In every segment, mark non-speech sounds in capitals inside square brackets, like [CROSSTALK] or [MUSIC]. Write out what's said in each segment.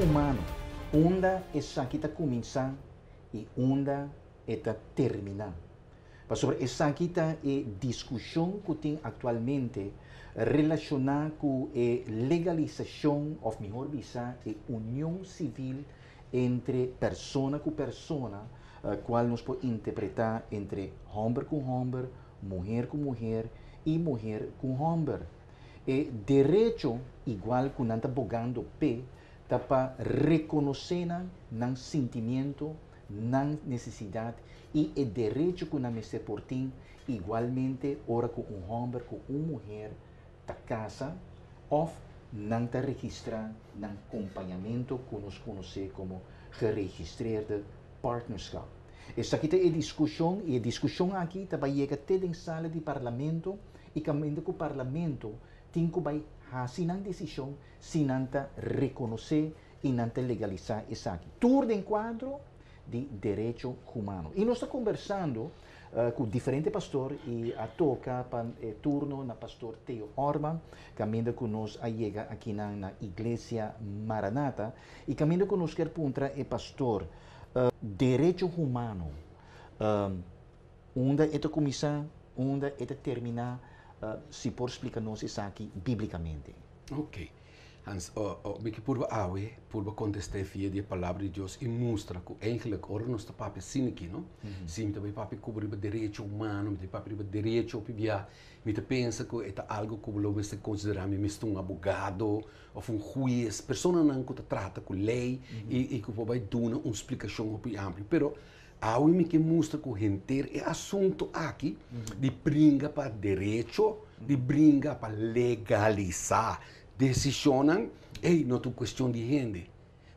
humano, onda es que está comenzando y onda está terminando. sobre esa quita e discusión que tenemos actualmente relacionada con la eh, legalización, o mejor dicho, la unión civil entre persona con persona, la eh, cual nos puede interpretar entre hombre con hombre, mujer con mujer y mujer con hombre. E derecho, igual que anda abogando P, para reconocer el sentimiento, la necesidad y el derecho que nos por ti igualmente ahora con un hombre, con una mujer, ta casa o no te registrar el acompañamiento que nos conoce como geregistreerde partnership. Esta aquí es discusión y la discusión aquí también llega a la sala de Parlamento y que el Parlamento tiene que sin decisión sin reconocer y sin legalizar esa Tur de encuadro de derecho humano. Y nos está conversando eh, con diferentes pastores y a toca eh, turno del pastor Teo Orban, también con nos llega aquí en la iglesia Maranata y también con nos que punta el pastor uh, derecho humano. Um, esto comienza, onda esto termina Eh, si por explica-nos isso aqui biblicamente. Ok. Hans, oh, oh, ik purba awe, purba contestar via de palavra de Deus e mostra que eigenlijk ora nosso papi siniki, no? Sim, também papi cobrir o direito humano, mita papi o direito pibia, mita pensa que é algo que lo se considerar me misto um abogado ou um juiz, pessoa não que trata com lei mhm. e e que vai dar uma explicação ampla, pero a única música correnteira é assunto aqui uhum. Mm-hmm. de brinca para mm-hmm. direito, de brinca para legalizar. Decisionam, ei, não é questão de gente.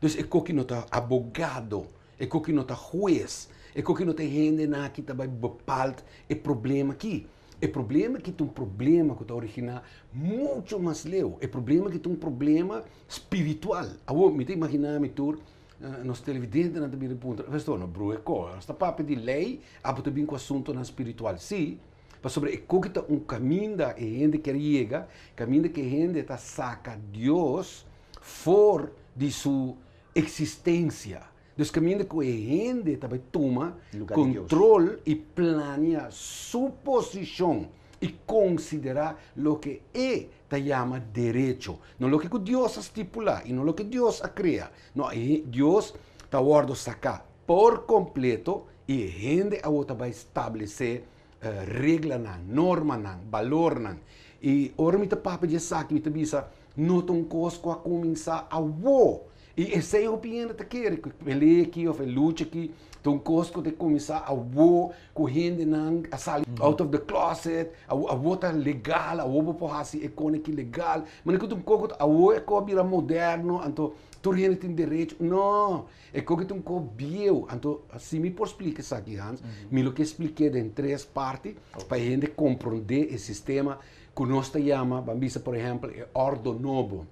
Então, é que não está abogado, é que não está juiz, é que não está gente na que vai bepalt é problema aqui. É problema que tem um problema que está original muito mais leu. É problema que tem um problema espiritual. Agora, me imagina, me turma, na televisão na tabira punta. Questo no bru e co, sta de lei, apo tabin com assunto na espiritual. Sim, mas sobre que está um caminho da gente que chega, caminho que gente está saca Deus for de sua existência. Deus caminho que a gente também toma controle e planeia sua posição e considerar o que é te llama não é o que Deus estipula e não é o que Deus Dios Não, Deus Dios te guarda acá por completo e gente a va a establecer uh, eh, reglas, normas, valores. E ora mi te papa de sac, mi te bisa, notam cosco a começar a wo. E essa é a opinião da quero. ele aqui, ou luta aqui, então gosto de começar a voar, correndo a sair uhum. out of the closet, a voar tá legal, a vou por assim é com aqui legal, mas é que tu coco a vou é vida moderno, então tu rende tem direito, não, é coco tu cobio, então assim me por explicar isso aqui Hans, uhum. me lo que expliquei em três partes para para gente compreender o sistema que nós chamamos, chama, dizer por exemplo, é ordo novo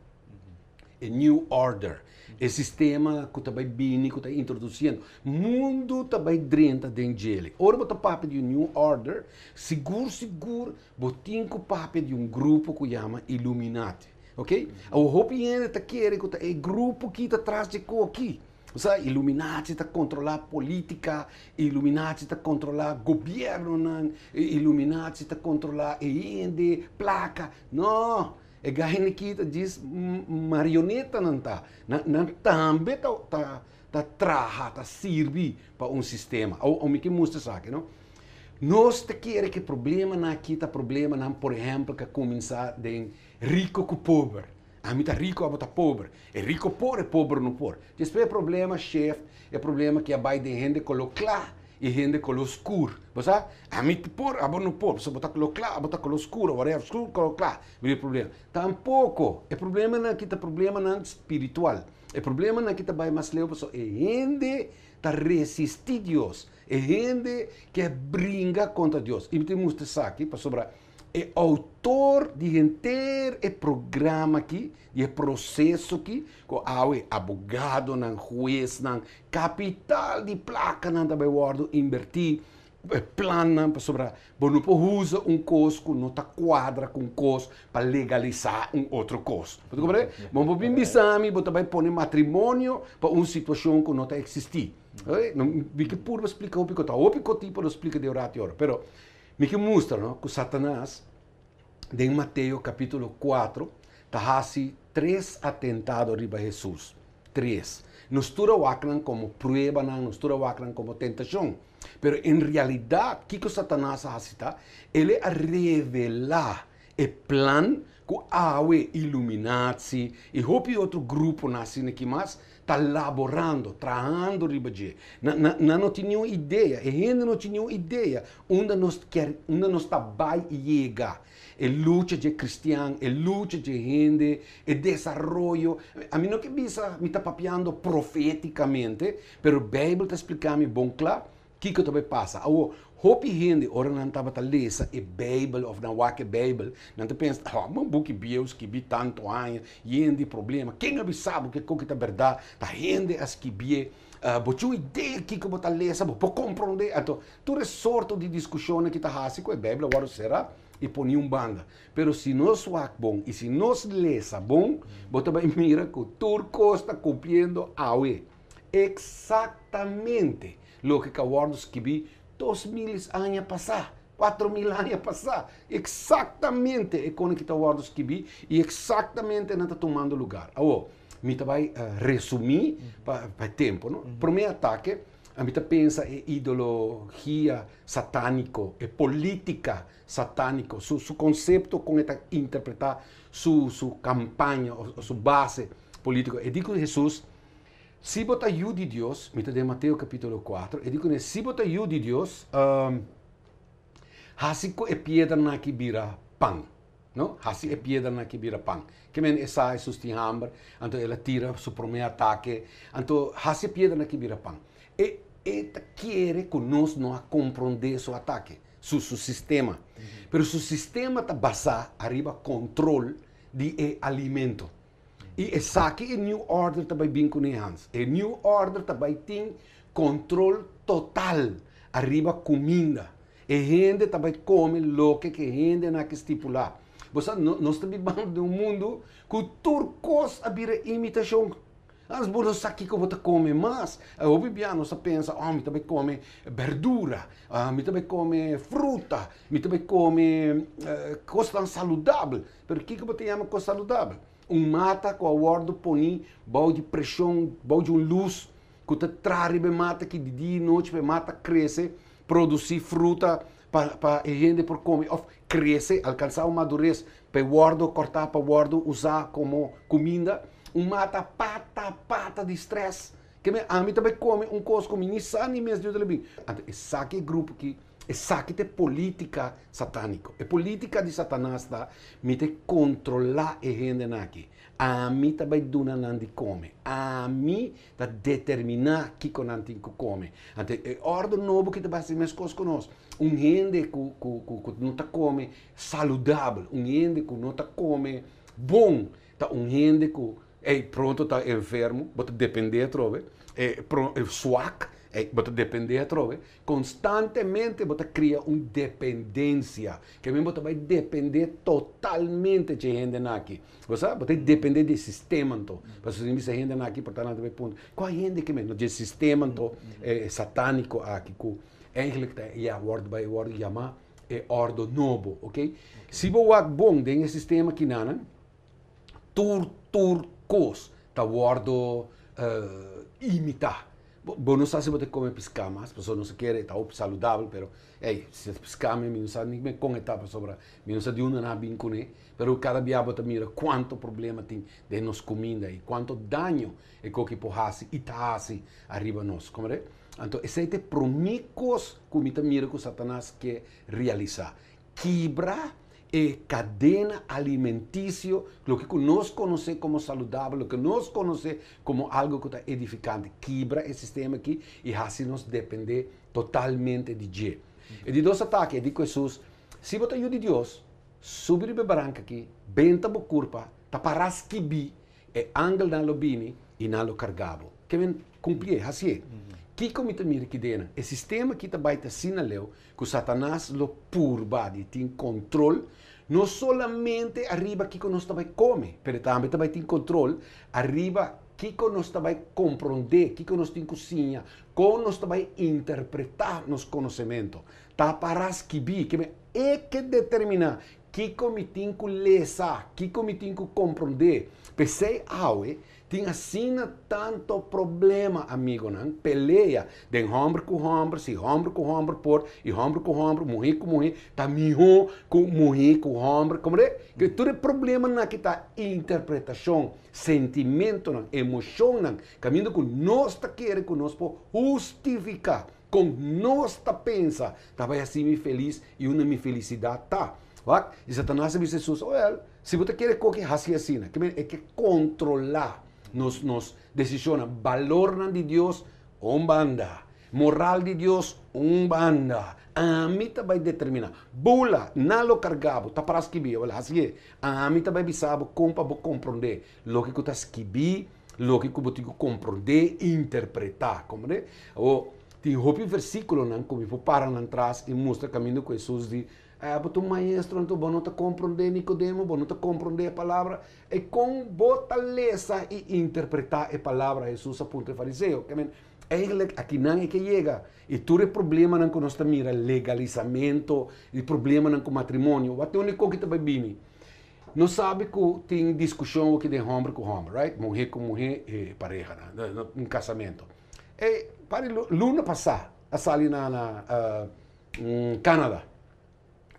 New Order. Esse sistema que vindo, que está introduzindo. mundo bem dentro de ele. Ora, o papo de New Order. Seguro, seguro, o papo de um grupo que chama Illuminati. Ok? A Europeana está querendo que é grupo que está atrás de co aqui. Ou seja, Illuminati está controlar política, Illuminati está controlar governo, Illuminati está controlar END, placa. Não! ega nikita diz marioneta não tá não, também tá tá tá traha tá para um sistema ou ou me que mostra sabe não nós te quer que problema na quita problema não por exemplo que começar de rico com pobre a mim tá rico, a tá pobre. É rico pobre é pobre não pobre. Esse é problema, chefe, é problema que a Biden rende colocou claro e rende com escuro. Você a mim por, a não por, você botar com claro, botar com escuro, whatever, escuro, com claro, não é problema. Tampouco, é problema não que tá problema não espiritual. É problema não que tá vai mais leu, pessoal, é rende tá resistir Deus, é rende que brinca contra Deus. E temos de aqui para sobrar é autor de inteiro é programa aqui, é processo aqui, com ah, é advogado, não juiz, não capital de placa, é não também guardo invertir plana sobre bueno por usa um cosco não tá quadra com cos para legalizar um outro cos você compreende bom por bem bisami você vai pôr matrimônio para uma situação que não tá existir não vi que por explicar o picotá o picotipo não explica de oratório, pero Mikä mostra, no? Kun Satanás, em Mateus capítulo 4, tahasi três atentados riba Jesús. Três. Nos tura wakran como prueba, nos tura wakran como tentación. Pero en realidad, Kiko Satanás hasita, ele revela o plan que Awe Illuminati e hopi outro grupo nasce mais está laborando, trabalhando ribadie. Não, não tinha ideia, a gente não tinha ideia onde nós quer, onde nós tá vai chegar. É luta de cristão, é luta de gente, é desenvolvimento. A mim não que bisa, me está papiando profeticamente, mas a Bíblia está explicando bom claro que que também passa. Ou hopi hindi ora não tava ta lesa e bible não na a bible não te pensa ah oh, mambu que bios que vi tanto anos anha hindi problema quem abi sabe que que tá verdade ta hindi as que vi uh, bo chu ideia que como ta lendo bo po compreender ato tu resorto de discussione que ta hasi com a Bíblia agora será e põe um banda. Pero se nós wak bom e se nós lesa bom, bota bem mira que o turco está cumprindo a UE. Exatamente lo que acabamos que vi Dois mil anos passar, quatro mil anos passar, exatamente é está o que vi e exatamente está tomando lugar. Agora, eu vai uh, resumir para o tempo. Não? Uhum. Primeiro ataque, a gente pensa em é ideologia satânico, é política satânico, seu, seu conceito com interpretar sua, sua campanha, sua base política. E digo Jesus, Si botaiu de Dios, mito de Mateo capítulo 4, y e dicen si botaiu de Dios, um, ehm, es piedra pedra que pan. ¿no? Así es piedra en que pan. Que men esa es su hambre, entonces ella tira su primer ataque, entonces así es piedra que pan. E, quiere e que nos no comprender su ataque, su, sistema. Mm-hmm. Pero su sistema está basado arriba control de alimento. E saque o New Order também bem com Hans. E New Order também tem controle total arriba comida. E gente também come o que a gente na é que estipular. Você, nós estamos vivendo de um mundo que turcos a vira imitação. As burros o que você come mais, o a nossa pensa, ah, oh, também come verdura, ah, oh, também come fruta, me também come uh, coisa saudável. Por que que você chama coisa saudável? mata com o ordo põe balde pressão, balde um luz, que te trarre be mata, que de dia e noite be mata cresce, produzir fruta para pa, a gente por comer, of, cresce, alcançar a madurez, para o ordo cortar, para o ordo usar como comida, um mata pata, pata de estresse, que me, a mim também come um cosco, mini nem e mesmo de onde ele vem. Esse grupo que Exakt, é política satânico. É política de Satanás da mite controlar e gente aqui. A mim também duna nandi come. A mim da determinar que con nanti come. Ante é eh, ordem novo que te vai ser mais coisas conosco. Um hende que, que, que não tá come saudável, um gente que não tá come bom, tá um gente que é pronto tá enfermo, bota depender trove. É, eh, pro, é suac, é, eh, você depende trove, constantemente você cria uma dependência, que mesmo você vai depender totalmente de gente aqui. Você vai depender do sistema, então. Você tem que gente aqui, portanto, vai ponto. Qual gente que mesmo? De sistema, então, é, eh, satânico aqui, que eigenlijk é word by word chama é eh, ordo novo, ok? Se você bom dentro sistema que nana, tur tur cos, ordo uh, imitar. Bueno, no sabe si puedes comer piscar más, a eso pues, não se quiere. está saludable, pero, hey, se piscar, pescado, no sabe ni me con a pessoa, eu de una nada bien con él cada diabo mira cuánto problema tiene de nos comida pues y quanto dano lo que puede y e está arriba de nosotros, é? Entonces, ese es el promicos que mira que Satanás quiere realizar. Quibra. eh, cadena alimentício, lo que nós conhecemos como saudável, lo que nós conhecemos como algo que está edificante. Quebra esse sistema aqui e assim nos depender totalmente de Deus. E de dois ataques, de Jesus, se você ajuda é de Deus, subir de branca aqui, benta a curva, taparás que bi, é ângulo na lobini e na lo cargabo. Que vem cumprir, assim é. Uhum. Kikomita mirkidena. E sistema kita baita sinaleu que Satanás lo purba purbadi, tem controle, não solamente arriba Kiko nós também come, mas também também tem controle arriba Kiko nós também compreender, Kiko nós tem cozinha, com nós também interpretar nos conhecimento. Taparás que bi, que é que determina Kiko me tinko lesar, Kiko me compreende. Pensei, ah, eh, ué, tinha sina tanto problema, amigo, não? Né? Peleia, de ombro com ombro, se ombro com ombro por, e ombro com ombro, morri com morri, tá miho com morri com ombro, como é? Que tudo é problema na né? que tá interpretação, sentimento, não? Né? emoção, não? Caminho que nós tá querer, que nós pode justificar, com nós tá pensa, tá vai assim me feliz e uma minha felicidade tá. Y Satanás dice Jesús, si usted quieres que así Es que que controlar nos, nos valor de Dios, un banda, moral de Dios, un banda. A va a determinar, Bula, lo cargado está para escribir, así es A mí también avisar, compa, a comprender, lo que estás esquibi, lo que tú comprender, interpretar, o Ti hopi versículo nan como vou para nan trás e mostra caminho com Jesus de ah, tu maestro, então bom não te compreender Nicodemo, bom não te compreender a palavra. E com botaleza e interpretar a palavra Jesus a ponto de fariseu. Que men, ele aqui não é que chega. E tu é problema não com nossa mira legalizamento e problema não com matrimônio. Até onde que te vai bini Não sabe que tem discussão que de homem com homem, right? Mulher com mulher, eh, pareja, né? um casamento. E para luna passar, a sair na, na uh, um, Canadá.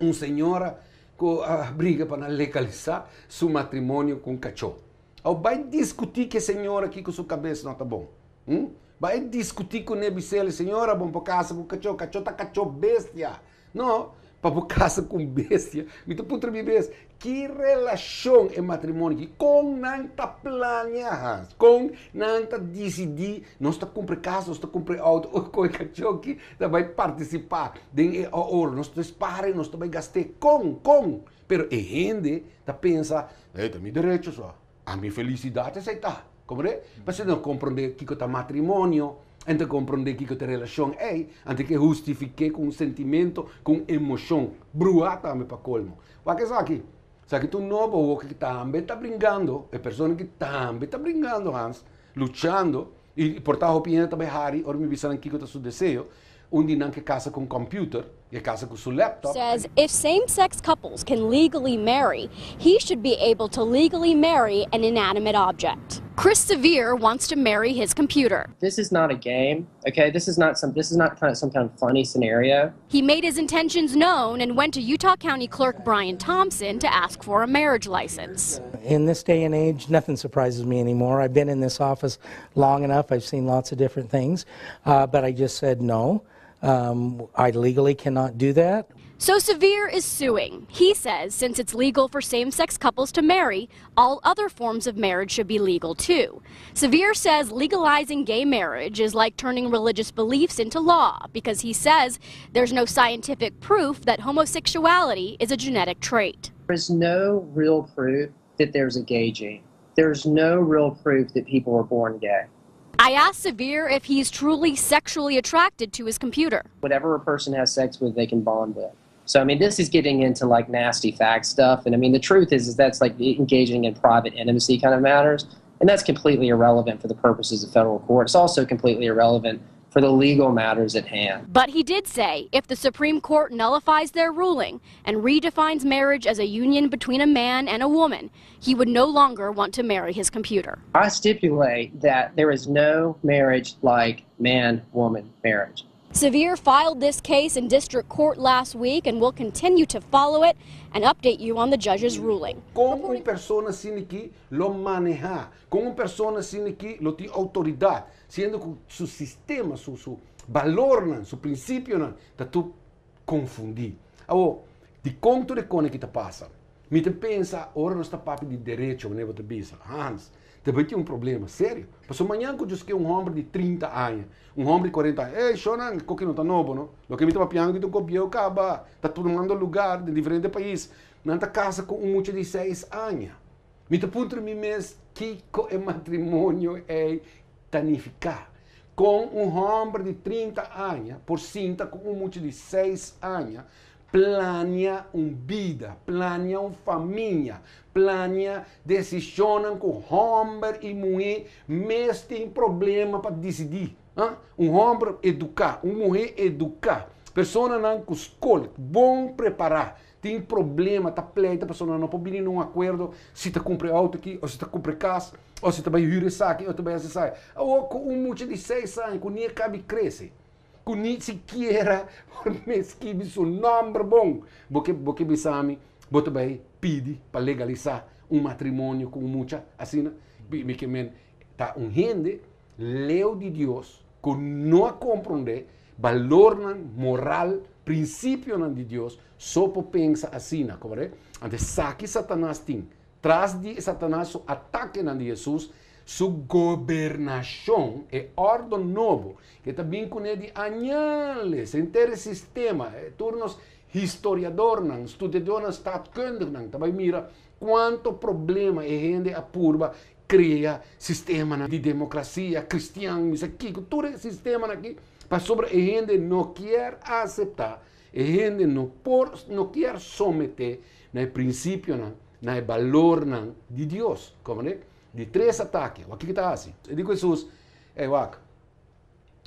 Um senhora com uh, briga para legalizar seu matrimônio com um cachorro. Ou vai discutir que a senhora aqui com sua cabeça não está bom. Hum? Vai discutir com o se senhora, bom para casa com o cachorro, cachorro tá cachorro bestia. Não, para casa com bestia. Então, puta minha bestia que relação é matrimônio? Com nanta planejas, com nanta decidir, não está cumprir casa, não está cumprir auto, ou com cachorro que vai participar, de ouro, não está espare, não está vai gastar com, com. Pero eh, a gente está pensa, é, da meu direito só, a minha felicidade Como é? Mas se não compreender que está matrimônio, antes compreende que a relação é, antes que justifique com um sentimento, com emoção, bruata me para colmo. O que é isso aqui? O sea, que tu novo Boca que também está brincando, é pessoa que também está brincando, Hans, lutando, e por tal opinião também Harry, ou me avisaram aqui que o seu desejo, um dinam que casa com o computador, Says if same sex couples can legally marry, he should be able to legally marry an inanimate object. Chris Severe wants to marry his computer. This is not a game, okay? This is not some this is not kind of some kind of funny scenario. He made his intentions known and went to Utah County Clerk Brian Thompson to ask for a marriage license. In this day and age, nothing surprises me anymore. I've been in this office long enough. I've seen lots of different things, uh, but I just said no. Um, I legally cannot do that. So Severe is suing. He says since it's legal for same sex couples to marry, all other forms of marriage should be legal too. Severe says legalizing gay marriage is like turning religious beliefs into law because he says there's no scientific proof that homosexuality is a genetic trait. There is no real proof that there's a gay gene. There's no real proof that people are born gay. I asked Severe if he's truly sexually attracted to his computer. Whatever a person has sex with, they can bond with. So I mean, this is getting into like nasty fact stuff, and I mean, the truth is, is that's like engaging in private intimacy kind of matters, and that's completely irrelevant for the purposes of federal court. It's also completely irrelevant for the legal matters at hand. But he did say if the Supreme Court nullifies their ruling and redefines marriage as a union between a man and a woman, he would no longer want to marry his computer. I stipulate that there is no marriage like man woman marriage. Severe filed this case in district court last week and will continue to follow it and update you on the judge's ruling. Como una persona sin aquí lo maneja, como una persona sin aquí lo tiene autoridad, siendo que su sistema, su, su valor, su principio, está tu confundí. Agora, de conto de cone que te pasa. me te pensa, ora não está papi de derecho não é o que te pensa, Hans, Também tinha um problema sério. Passou manhã que eu disse que um homem de 30 anos, um homem de 40 anos, ei, Shonan, que não está novo, não? O que me estava piando que tu copiou, acaba. Está todo mundo lugar, de diferente país. Não está casa com um muchacho de 6 anos. Me está ponto mim mesmo, que é matrimônio é tanificar. Com um homem de 30 anos, por cinta, com um muchacho de 6 anos, um vida, um família, planeiam, decisionam com homem e mulher, mas tem problema para decidir. Hein? Um homem educar, uma mulher educar, pessoa não escolhe, bom preparar, tem problema, tá pleita, a pessoa não pode vir num acordo, se te tá compra auto aqui, ou se te tá compra casa, ou se te tá vai ir saque, ou te vai sair. Ou com um monte de seis anos, que nem cabe crescer. que ni siquiera me escribe su nombre bom. Porque, porque sabe, bota pide para legalizar un matrimonio con mucha asina? porque men, ta un gente, leo de dios que no el valor moral, principio de Dios solo pensa así Antes, saque Satanás, Tras de Satanás, ataque de Jesus, Su governação é ordem novo, que também conhece añales, inteiro sistema, eh, turnos historiador, estudador, não também mira quanto problema e rende a purba cria sistema de democracia cristão, isso aqui, todo esse sistema aqui, para sobre a gente não quer aceitar, a gente não, por, não quer someter no princípio, no valor não, de Deus, como é? de três ataques, o que está assim. Eu digo a Jesus, ei, eh, Waka,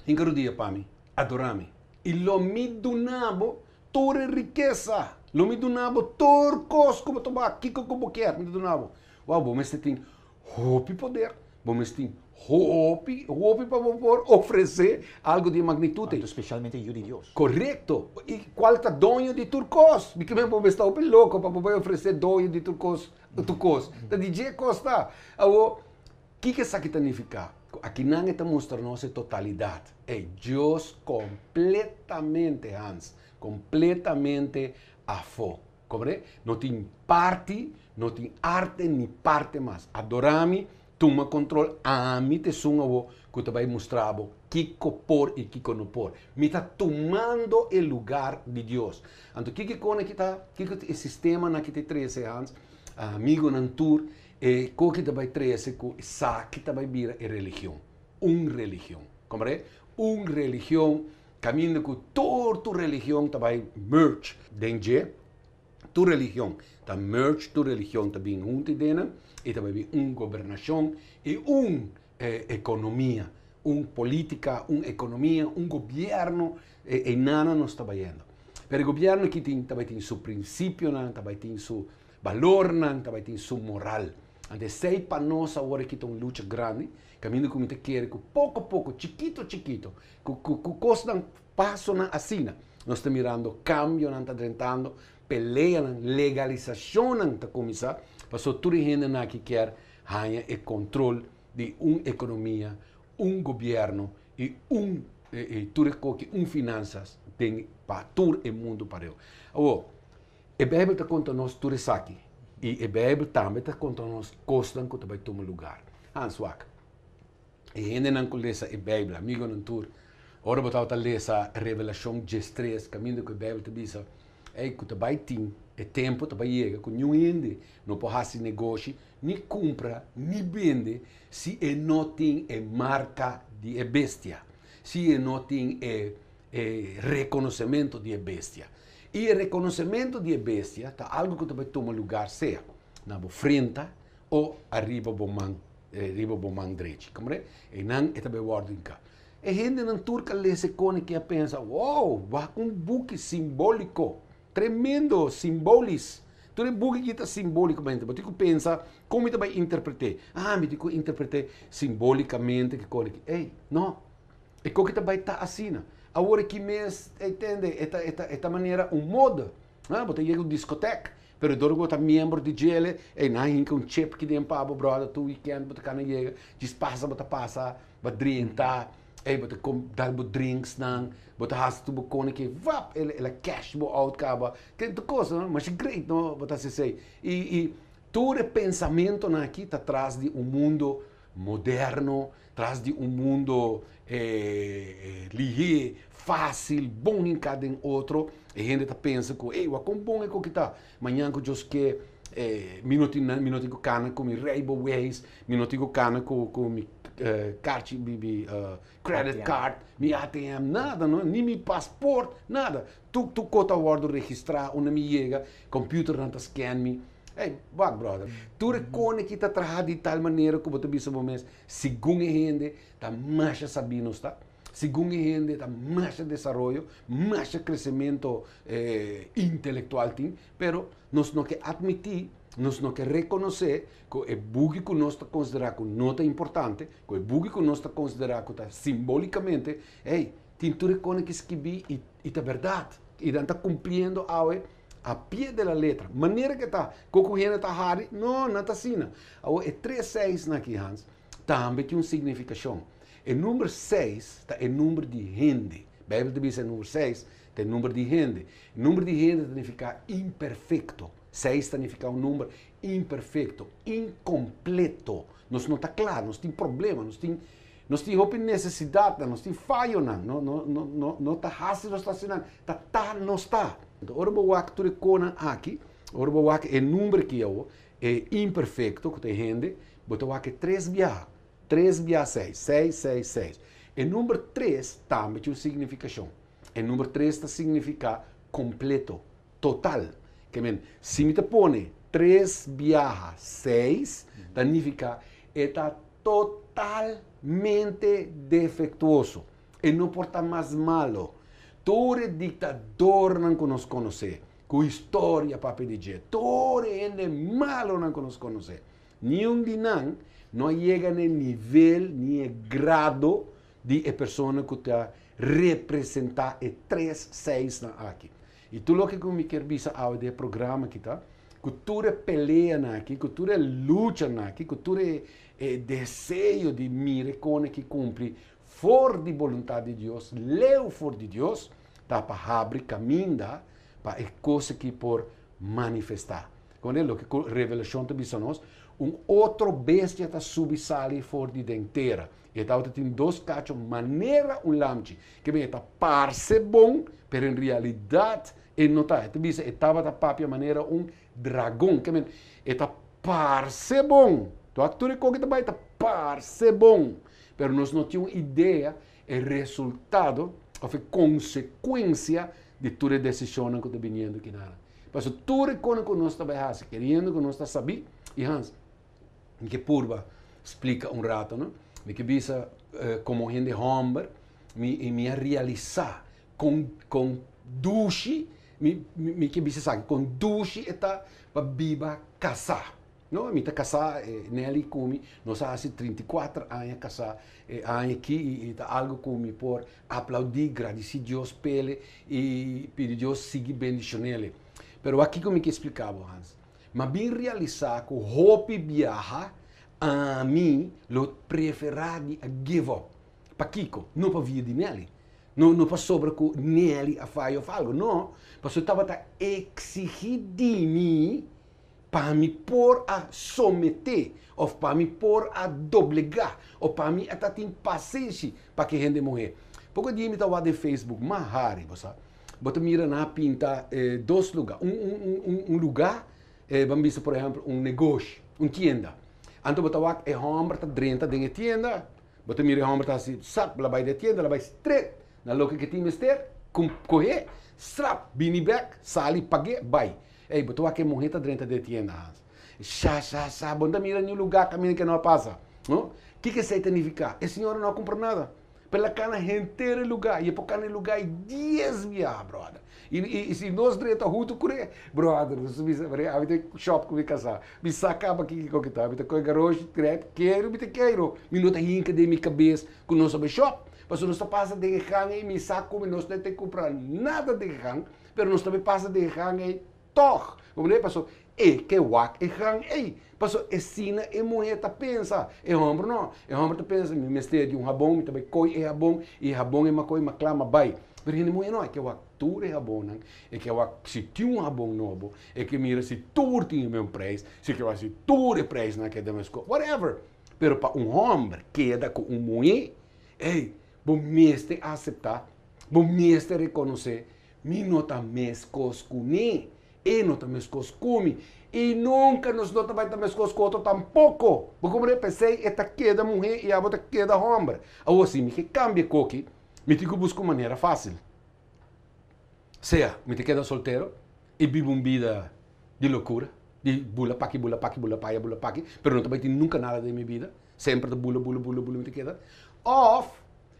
encarudia para mim, adorame. E lo me donabo toda riqueza, lo me donabo todo costo como tomar, que como quer, me donabo. Uau, bom, mas tem roupa poder, bom, mas tem roupa, roupa para poder oferecer algo de magnitude. Quanto especialmente eu de Deus. Correto. E qual está dono de turcos? Porque mesmo está louco para poder oferecer dono de turcos [LAUGHS] tu cos. Tá DJ costa. O que que isso significa? Aqui não está mostrando nossa totalidade. É Deus completamente, Hans, completamente a fogo. Compreende? Não tem parte, não tem arte nem parte mais. Adorame, toma controle, ame, te o. que tu vai mostrar o que por e que não por. Me está tomando o lugar de Deus. Então, o que que conecta, o que o sistema na que te 13 anos, amigo Nantur, eh, que Un trazer com sa que também e vida religión, un religión. Un religión, camino con toda tu religião ¿De merge dentro tu religión, tá merge tu religión viene un dentro Y también hay una e un eh, economia, Una política, una economía, un gobierno. eh, nada nos está vendo. Pero el gobierno que tem su principio, su valornan também tem sua moral. Ande sei para nós agora que tem una grande, caminho do te quer pouco a pouco, chiquito chiquito, con que coisa um passo na assina. Nós mirando cambio, não está tentando, peleiam, legalização não está começar, em na que quer ganha o e controle de uma economia, um governo e un um, e, e que um finanças tem para todo e mundo para eu. A Bíblia está contando nós tudo isso aqui. E a Bíblia também está contando nós coisas que vai tomar lugar. Hans ah, Wack. E ainda não conhece a Bíblia, amigo não tur. Ora botava a ler essa revelação de estresse, caminho que a Bíblia te diz, ei, é que tu vai ter, é tempo que vai chegar, que nenhum ainda não pode fazer negócio, nem compra, nem vende, se é não tem a é marca de é bestia, se é não tem é, reconhecimento de bestia. E reconhecimento de bestia é tá, algo que também toma lugar, seja na frente ou arriba do man, eh, arriba do man direito, compreende? É? E não é também ordem cá. E gente na turca lê se que pensa, uau, wow, vai com um buque simbólico, tremendo, simbólico. Tu é buque que está simbolicamente, mas tu pensa como tu vai interpretar. Ah, me digo interpretar simbolicamente que coisa. Ei, não. É como que tu vai estar assim, não? agora que mês entende esta, esta, esta maneira um moda né? você chega discoteca pero dorgo tá membro de gele e na hinka um chip que dem pabo brother tu weekend bota kana chega despassa bota passa bota drinta e bota com dar bota drinks nang bota has tu bota kone que vap ele ele cash bo out caba que tu coisa mas é great não bota se assim, sei e, e todo pensamento na né, aqui tá atrás de um mundo moderno, traz de um mundo é, é fácil, bom em cada em outro. E a gente tá pensa com, ei, o quão bom é que tá. Amanhã que eu eh, que é, minutinho, minutinho cana com meu Rainbow Ways, minutinho cana com, com meu uh, card, mi, uh, credit ATM. card, mi ATM, nada, não, é? nem mi passaporte, nada. Tu, tu cota o registrar, onde me chega, computador não tá scan me. Hey, wacht brother. Tú de que está de tal manera como te biso bomes, según gente, más masha sabino está. Según gente, más masha desarrollo, masha crecimiento eh, intelectual tin, pero nos no que admitir nos no que reconocer que el bug que nós consideramos que importante, que el bug que nós consideramos que está simbolicamente, ei, que tintura que escrevi e y verdade, e está cumpliendo a a pé da letra, maneira que está, concorrendo está hard, não, não está assim. Agora, é três seis aqui, Hans, também tem uma significação. O número seis tá, é número de gente. A Bíblia diz que número seis tem número de gente. O número de gente significa imperfeito. Seis significa um número imperfeito, incompleto. Nós não está claro, nós temos problema, nós temos nós temos necessidade, nós temos falha não tá está não, não, não, não, não está fácil, não está tá não está, não está. Orbo wak ture aqui, aki, orbo wak e number que eu eh, é imperfeito, que tem rende, botou aqui 3 via, 3 via 6, 6, 6, 6. E número 3 também tem significação. E número 3 tá significa completo, total. Que men, se me te pone 3 via 6, significa está totalmente defectuoso. E não porta mais malo. Tutti ditador não nos conosce, com história para pedir. Tutti ele malo não nos conosce. Nenhum de nós não chega no nível, nem grado de a pessoa que está representar e três seis na aqui. E tu logo que me quer bisa ao de programa que tá, cultura peleia na aqui, cultura luta na aqui, cultura é, eh, desejo de mira que cumpre for de vontade de Deus, leu for de Deus para abrir caminho da para é coisa que por manifestar. Com ele, o que a revelação disse a nós, um outro bestia está saindo fora de inteira. E está outra dois cachos, maneira um lamte, que bem, está parece bom, mas em realidade, ele não está. Ele diz, estava da papia maneira um dragão, que bem, está parece bom. Então, com que está parece bom, mas nós não tínhamos ideia, é resultado och för consequência de tua decisioner que tu vinhando aqui nada. Mas o tua coisa que nós estamos fazendo, querendo que nós estamos sabendo, e Hans, que purba explica um rato, não? Me que visa eh, como gente homber, me e me realizar com com dushi, me me que visa sabe, com dushi está para viva casar. No, a mí está casada, eh, Nelly Kumi, nos hace 34 años casada, eh, años aquí, y, está algo Kumi por aplaudir, agradecer a Dios pele y pedir Dios sigue nele, Pero aqui como que explicava antes, mas bem realizar que o hope viaja, a mim, lo preferadi a give up. Para Kiko, não para de nele, Não, não para sobre que nele a faz algo, não. para eu estava a exigir de mim para me pôr a someter, ou para me pôr a doblegar, ou para me até ter paciência para que gente morrer. Porque de imitar o de Facebook, mais raro, você Bota mira na pinta eh, dois lugares. Um, um, um, um lugar, eh, vamos dizer, por exemplo, um negócio, uma tienda. Então, bota é homem, tá drenta dentro da tienda. Bota mira homem, tá assim, sap, lá vai da tienda, lá vai straight. Na louca que tem mister, com correr, strap, bini back, sali, pague, vai. Ei, botou aqui morreta dentro de ti nas. Xá, xá, xa, bonda mira em lugar, caminho que não passa. O que que significa? A senhora não compra nada. Pela cana inteiro lugar, e por cana lugar e 10 mil brother. E, e, e se nós direito junto com ele, brother, a vida shop com casa, me saca aqui com que tá, me com garoto, crepe, quero, me quero, me não rinca de minha cabeça com não nosso shopping, Mas nós passa de rang e me saco, nós não tem que comprar nada de rang, mas nós também passa de rang e toch. Compreende, é, passou E é que wak e é hang ei. passou e sina e moeta tá, pensa. E homem não. E homem tu pensa, me mestre de um rabão, também coi e rabão, e rabão é uma coisa, uma clama bai. Porque moeta não, é que wak tur e rabão É que wak se tu um rabão novo, é que mira se tur tinha o mesmo preço, se que wak se tur e preço não que é da mesma Whatever. Pero para um homem queda com um moe, ei, bom mestre aceitar, bom mestre reconhecer, minota mescos comigo e no Tamescos come. E nunca nos nota vai Tamescos com outro tampouco. Porque eu pensei, esta queda é mulher e a outra queda é homem. Ou assim, me que cambia coque, me tico busco maneira fácil. Seja, me te queda solteiro e vivo uma vida de loucura. De bula aqui bula aqui bula paia, bula paqui. Pero não também nunca nada de minha vida. Sempre de bula, bula, bula, bula, me te queda. Off,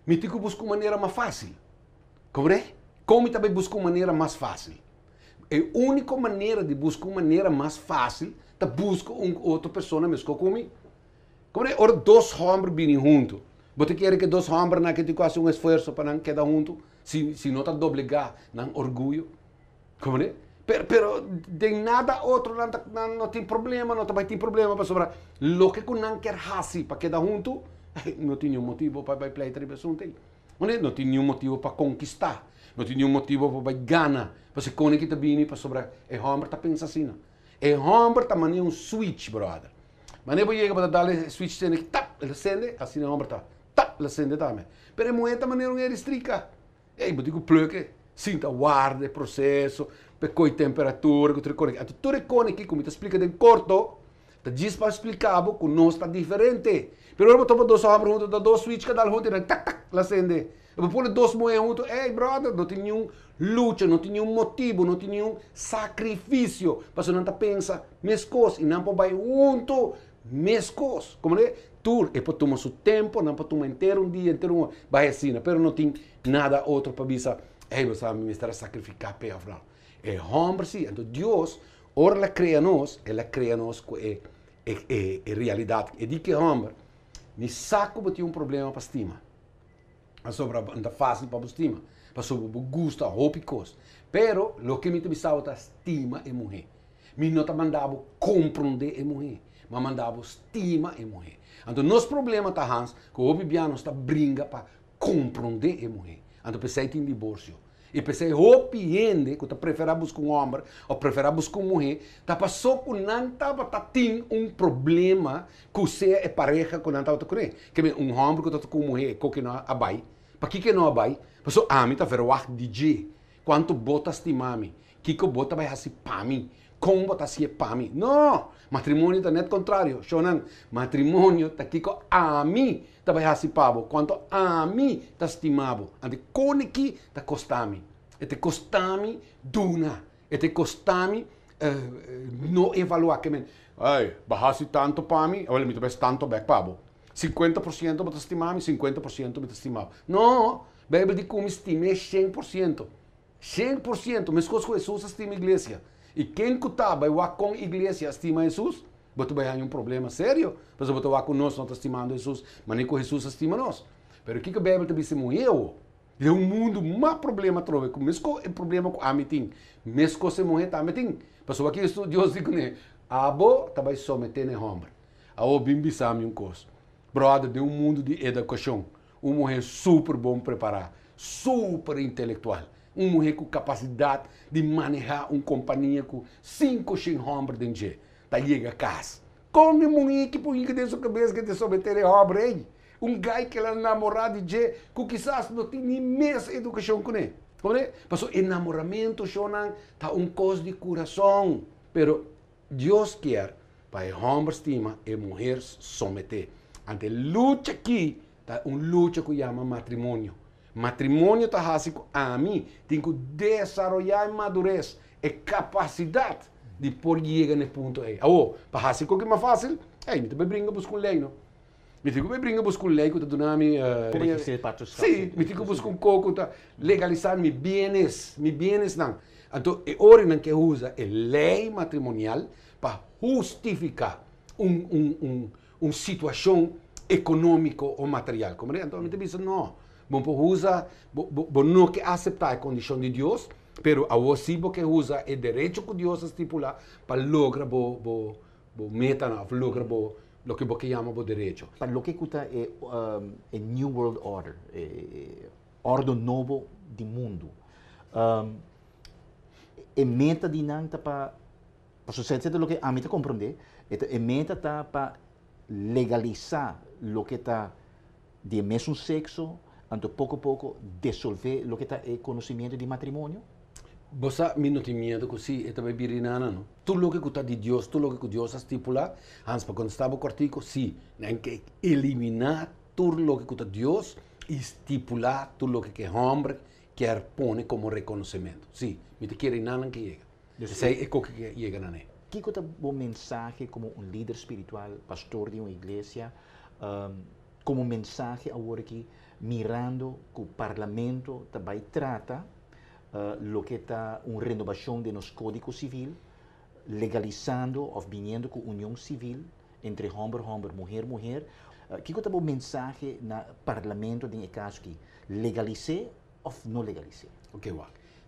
me tico busco maneira mais fácil. Cobre? Como também busco maneira mais fácil. É a única maneira de buscar uma maneira mais fácil de buscar um outra pessoa mesmo comigo. Como é? Ora, dois homens virem juntos. Você quer que dois homens não que façam um esforço para não quedar junto, se, se não está doblegar, não orgulho. Como é? Pero, pero de nada outro não, tá, não, não tem problema, não tá, vai ter problema para sobrar. Lo que não quer fazer para quedar junto, [LAUGHS] não tem nenhum motivo para, ir para não tem. É? Não tem nenhum motivo para conquistar não tinha um motivo para ganhar. Você conecta que também para sobrar. E é Homer tá pensando assim, não. E é Homer tá mandando um switch, brother. Mas nem chega para dar o switch, sendo que tap, ele acende, assim é Homer tá. Tap, ele acende também. Mas de muita maneira não é restrica. E aí, eu digo, plöke, sinta, guarda o processo, a temperatura, que tu reconecta. Tu reconecta, como te explica de corto, te diz para explicar, que não está diferente. Pero eu vou tomar dois Homer junto, dois switch, cada um, tac, tac, ele acende. Oppure dos junto, ei brother, não tem nenhum luto, não tem nenhum motivo, não tem nenhum sacrifício. Mas não tá pensa, minhas coisas, e não vai junto, minhas coisas. Como é? Tu, é para tomar seu tempo, não para tomar inteiro um dia, inteiro um vai assim, mas não tem nada outro para avisar, ei você vai me estar a sacrificar para o final. É homem, sim. Então, Deus, ora, ela cria nós, ele cria nós, com é, a é, é, é realidade. E diz que homem, me saco, botei um problema para estima sobre da fácil para estima, para sobre o gosto, a roupa e coisa. Pero, o que me interessava a estima e mulher. Me não mandava compreender e mulher, mas mandava estima e mulher. Então, nosso problema está, Hans, que o bibiano está brinca para compreender e mulher. Então, pensei que em divórcio. E pensei, opiende, que tu tá prefere buscar um homem ou prefere buscar uma mulher, tá passou com não tava tá tem um problema com você é pareja com não tava tá com Que um homem que tá com uma mulher, com que não abai. Para que não vai? Pessoal, a ah, mim tá verwach DJ. Quanto botas de mami? Kiko bota vai assim para mim. Como bota assim para mim? Não! Matrimônio tá net contrário. Shonan, matrimônio tá Kiko a mim tá vai assim pavo. Quanto a mim tá estimavo. Ante que tá E te costami duna. Ete costami uh, no evaluar que men. Ai, bahasi tanto para mim. Olha, me tu tanto back pavo. 50% me estimava e 50% me estimava. Não, a Bíblia diz que me estimei 100%. 100%, mas quando Jesus estima a igreja, e quem que está, vai lá com a igreja, estima Jesus, você vai ter um problema sério, porque você vai com nós, não está estimando Jesus, mas nem com Jesus estima nós. Mas o que a Bíblia também testemunhou? É um mundo mais problema trove, mesmo o problema com a mitim, mesmo se morrer tá mitim. Pessoal aqui isso Deus diz que abo, tá vai someter ne homem. Ao bimbi sabe um curso. Brother, de um mundo de educação. Um mulher super bom preparado, super intelectual. Um mulher com capacidade de manejar uma companhia com cinco homens dentro. Tá chega a casa. Como um que que dentro sua cabeça que te sobeter obra aí. Um gai que ela é namorado de que quizás não tem imensa educação com ele. Mas é? Passou enamoramento, shonan, tá um coisa de coração. Pero Deus quer para homens estima e mulheres someter. Ante lucha aqui, tá um lucha que chama matrimônio. Matrimônio está básico a mim, tem que em madurez e capacidade de por chegar nesse ponto aí. Oh, para básico que é mais fácil, aí me brinca buscar lei leino. Me digo, me brinca buscar um leino, tá dunami... Uh, eh, Como é que se patrocina? Sim, me digo buscar um coco, tá legalizar meus bienes, meus bienes não. Então, é hora que usa a lei matrimonial para justificar um, um, um uma situação econômica ou material. Compreende? Então, a pensa, não, bom, usa, bom, não que aceitar a condição de Deus, pero a você que usa o direito que Deus estipula para lograr bo, bo, bo meta, lograr bo, lo que você chama de direito. Para o que cuta é o a New World Order, é, eh, eh, ordem novo de mundo. Um, é meta dinâmica para a sociedade, o que a mim compreende, é meta para legalizar lo que está de mismo sexo, tanto poco a poco disolver lo que está el eh, conocimiento de matrimonio? Vos mi miedo que sí, esta bebida no. todo lo que está de Dios, todo lo que Dios estipula, antes para cuando estaba cortico, sí, hay que eliminar todo lo que está Dios y estipular todo lo que el hombre quiere poner como reconocimiento. Sí, mi te quiere nada que llega. Eso es lo que llega a Kiko tem o mensagem como um líder espiritual, pastor de uma igreja, um, como mensagem agora que mirando que o parlamento também trata uh, o que está uma renovação de nosso código civil, legalizando ou vindo com união civil entre homem homem, mulher mulher. Uh, que o mensagem no parlamento de caso que legalize ou não legalize? Ok, que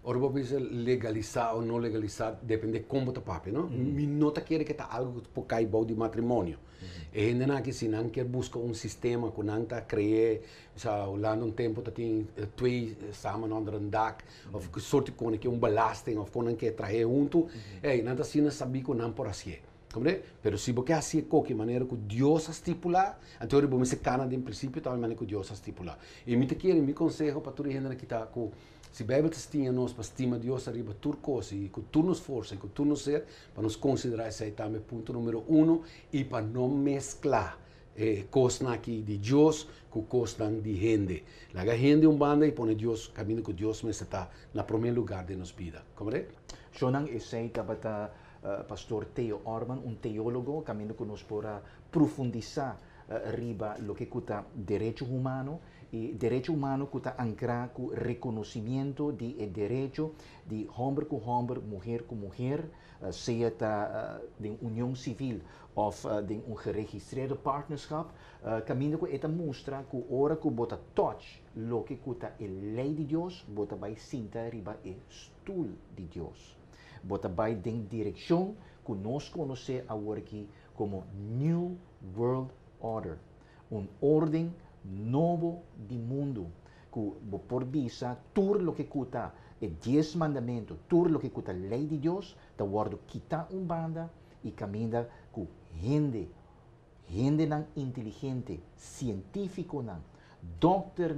Ahora vos dices legalizar o no legalizar, depende de cómo te papi, ¿no? Mm. Mi nota quiere que está algo por caibo de matrimonio. Mm. -hmm. Eh, que se não quer buscar un sistema que no está cree, o sea, hablando un tiempo te tiene uh, twee samen onder een dak, mm. of que um belasting, ou con que trae junto, mm. -hmm. eh, nada si no sabía que no por así. ¿Comprende? Pero se vos que así es de maneira que Dios estipula, entonces vos me se cana de en principio, tal maneira que Dios estipula. E mi te quiere, mi consejo para tu gente que está con Si tinha nós para estimar tima Deus arriba turcos e con turnos fuerza e con turnos ser, para nos considerar esse también ponto número um e para não mesclar eh, cosas aquí de Deus com cosas de gente. a gente un banda e põe Dios, camino caminho Dios, Deus está en el lugar de nossa vida. ¿Comprende? Shonang esei é uh, eh, pastor Theo Orban, um teólogo, caminho con nos para profundizar uh, eh, arriba lo que cuta derecho humano El derecho humano que está ancrado el reconocimiento del eh, derecho de hombre con hombre, mujer con mujer, eh, sea ta uh, de civil o uh, de un geregistrado partnership, uh, camino que está mostra que ahora que bota touch, lo que está la Ley de Dios, bota puede cinta arriba el stool de dios Bota vai den dirección que nos conocemos ahora como New World Order, un orden novo de mundo. Por visa todo lo que cuta el diez mandamientos, Todo lo que cuta la ley de Dios, te guardo quita un banda y camina con gente, gente inteligente, científico nan, doctor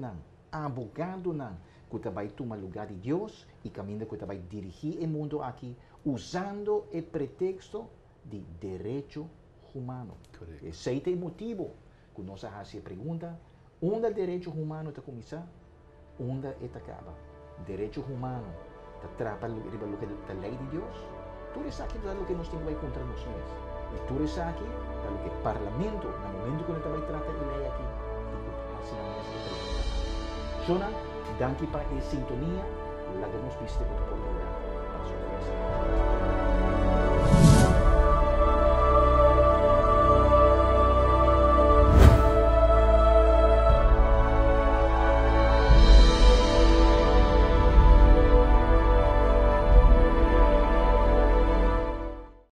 abogado nan, que te a tomar lugar de Dios y camina que te a dirigir el mundo aquí usando el pretexto de derecho humano. Ese es el motivo que nos hace pregunta Onde derecho humano está começar, onde está acaba. derecho humano está trapa la lei de Deus. Tú eres aqui para o que nos tiene que encontrar nós mesmos. E tudo eres aqui é o que o parlamento, el momento que nos va a tratar de lei aqui, assim na mesa de presença. danke para a sintonía, la que nos viste por tu oportunidad.